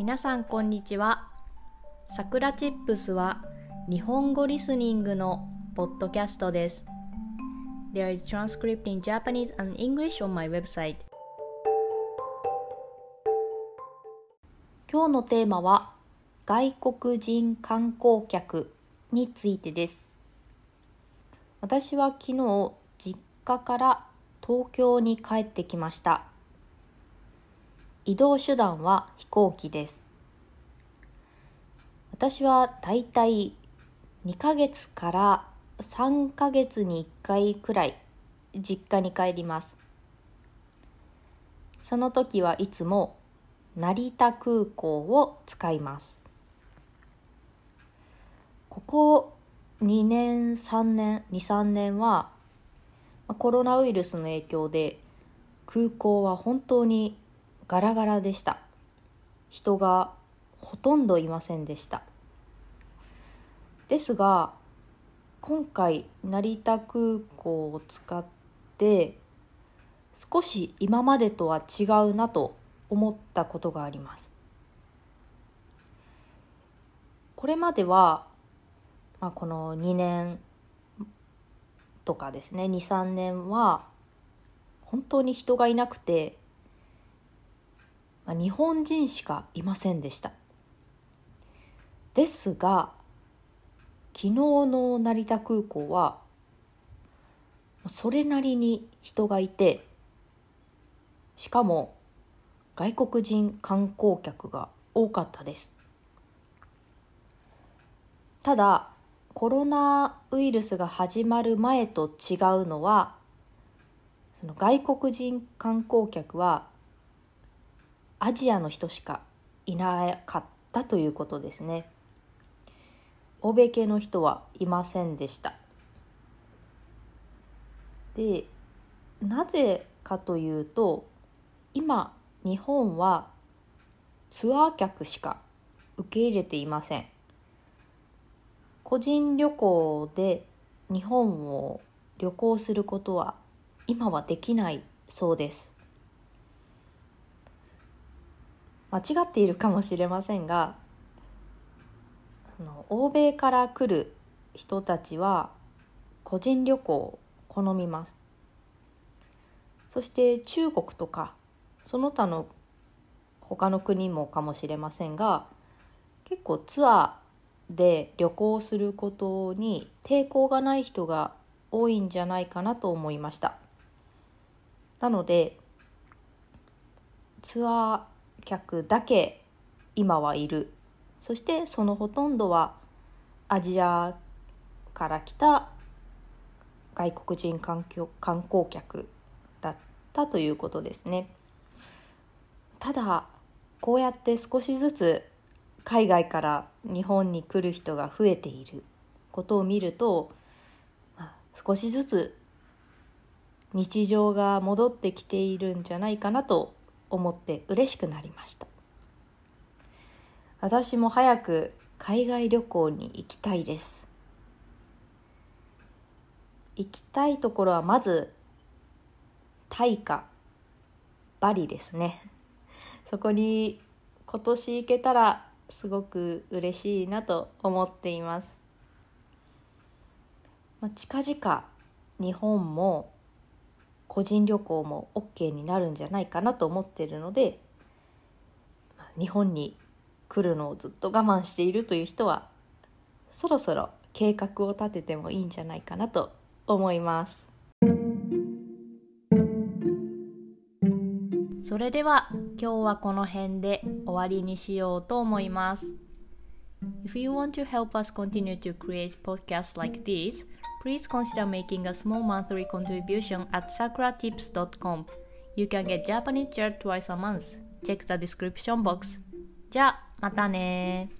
皆さんこんにちは。さくらチップスは日本語リスニングのポッドキャストです。There is transcript in Japanese and English on my website. 今日のテーマは外国人観光客についてです。私は昨日実家から東京に帰ってきました。移動手段は飛行機です私は大体2ヶ月から3ヶ月に1回くらい実家に帰りますその時はいつも成田空港を使いますここ2年3年23年はコロナウイルスの影響で空港は本当にガラガラでした人がほとんどいませんでしたですが今回成田空港を使って少し今までとは違うなと思ったことがありますこれまでは、まあ、この2年とかですね23年は本当に人がいなくてまあ、日本人しかいませんでしたですが昨日の成田空港はそれなりに人がいてしかも外国人観光客が多かったですただコロナウイルスが始まる前と違うのはその外国人観光客はアジアの人しかいなかったということですね欧米系の人はいませんでしたでなぜかというと今日本はツアー客しか受け入れていません個人旅行で日本を旅行することは今はできないそうです間違っているかもしれませんが欧米から来る人たちは個人旅行を好みますそして中国とかその他の他の国もかもしれませんが結構ツアーで旅行することに抵抗がない人が多いんじゃないかなと思いましたなのでツアー客だけ今はいるそしてそのほとんどはアジアから来た外国人観観光客だったということですねただこうやって少しずつ海外から日本に来る人が増えていることを見ると、少しずつ日常が戻ってきているんじゃないかなと思って嬉しくなりました私も早く海外旅行に行きたいです行きたいところはまずタイかバリですねそこに今年行けたらすごく嬉しいなと思っています、まあ、近々日本も個人旅行も OK になるんじゃないかなと思ってるので日本に来るのをずっと我慢しているという人はそろそろ計画を立ててもいいんじゃないかなと思いますそれでは今日はこの辺で終わりにしようと思います If you want to help us continue to create podcasts like this please consider making a small monthly contribution at sakuratips.com. You can get Japanese chair twice a month. Check the description box. じゃあ、またね